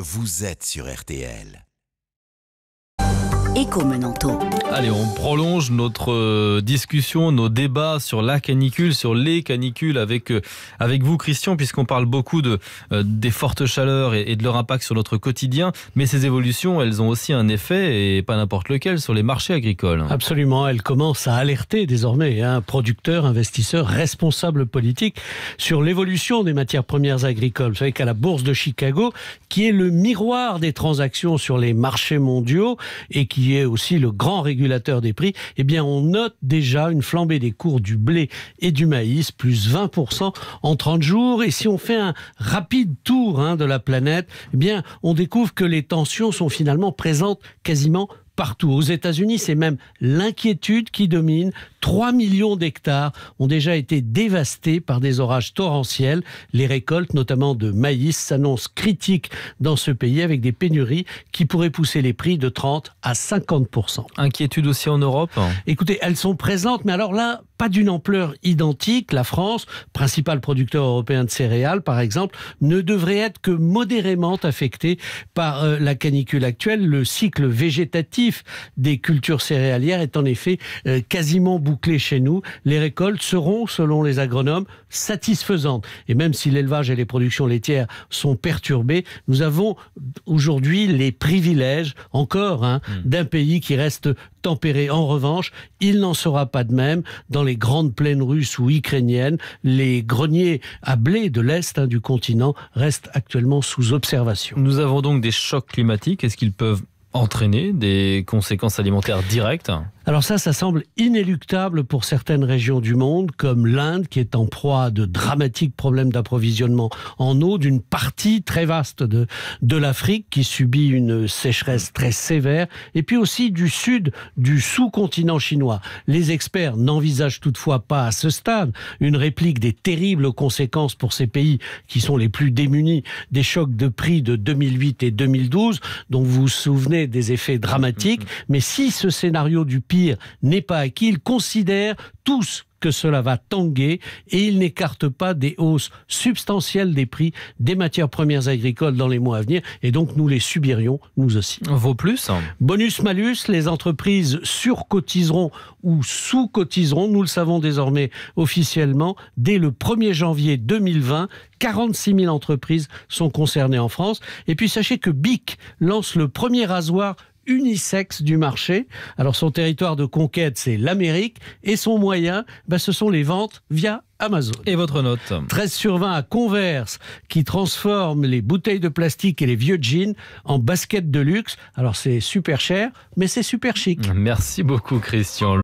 Vous êtes sur RTL éco Allez, on prolonge notre euh, discussion, nos débats sur la canicule, sur les canicules avec, euh, avec vous, Christian, puisqu'on parle beaucoup de, euh, des fortes chaleurs et, de leur impact sur notre quotidien. Mais ces évolutions, elles ont aussi un effet, et pas n'importe lequel, sur les marchés agricoles. Absolument, elles commencent à alerter désormais hein, producteurs, investisseurs, responsables politiques sur l'évolution des matières premières agricoles. Vous savez qu'à la bourse de Chicago, qui est le miroir des transactions sur les marchés mondiaux et qui est aussi le grand régulateur des prix, eh bien, on note déjà une flambée des cours du blé et du maïs, plus 20% en 30 jours. Et si on fait un rapide tour hein, de la planète, eh bien, on découvre que les tensions sont finalement présentes quasiment partout. Aux États-Unis, c'est même l'inquiétude qui domine. 3 millions d'hectares ont déjà été dévastés par des orages torrentiels. Les récoltes, notamment de maïs, s'annoncent critiques dans ce pays avec des pénuries qui pourraient pousser les prix de 30 à 50 Inquiétude aussi en Europe Écoutez, elles sont présentes, mais alors là, pas d'une ampleur identique, la France, principal producteur européen de céréales par exemple, ne devrait être que modérément affectée par euh, la canicule actuelle. Le cycle végétatif des cultures céréalières est en effet euh, quasiment bouclé chez nous. Les récoltes seront, selon les agronomes, satisfaisantes. Et même si l'élevage et les productions laitières sont perturbées, nous avons aujourd'hui les privilèges encore hein, mm. d'un pays qui reste tempéré. En revanche, il n'en sera pas de même dans les grandes plaines russes ou ukrainiennes. Les greniers à blé de l'Est hein, du continent restent actuellement sous observation. Nous avons donc des chocs climatiques. Est-ce qu'ils peuvent entraîner des conséquences alimentaires directes alors ça, ça semble inéluctable pour certaines régions du monde, comme l'Inde, qui est en proie à de dramatiques problèmes d'approvisionnement en eau d'une partie très vaste de, de l'Afrique, qui subit une sécheresse très sévère, et puis aussi du sud du sous-continent chinois. Les experts n'envisagent toutefois pas à ce stade une réplique des terribles conséquences pour ces pays qui sont les plus démunis des chocs de prix de 2008 et 2012, dont vous vous souvenez des effets dramatiques. Mm, mm, mm. Mais si ce scénario du pire n'est pas acquis. Ils considèrent tous que cela va tanguer et ils n'écartent pas des hausses substantielles des prix des matières premières agricoles dans les mois à venir et donc nous les subirions nous aussi. Vaut plus. Bonus malus, les entreprises surcotiseront ou sous-cotiseront, nous le savons désormais officiellement, dès le 1er janvier 2020, 46 000 entreprises sont concernées en France. Et puis sachez que BIC lance le premier rasoir unisexe du marché. Alors son territoire de conquête, c'est l'Amérique, et son moyen, bah, ce sont les ventes via Amazon. Et votre note 13 sur 20 à Converse, qui transforme les bouteilles de plastique et les vieux jeans en baskets de luxe. Alors c'est super cher, mais c'est super chic. Merci beaucoup Christian.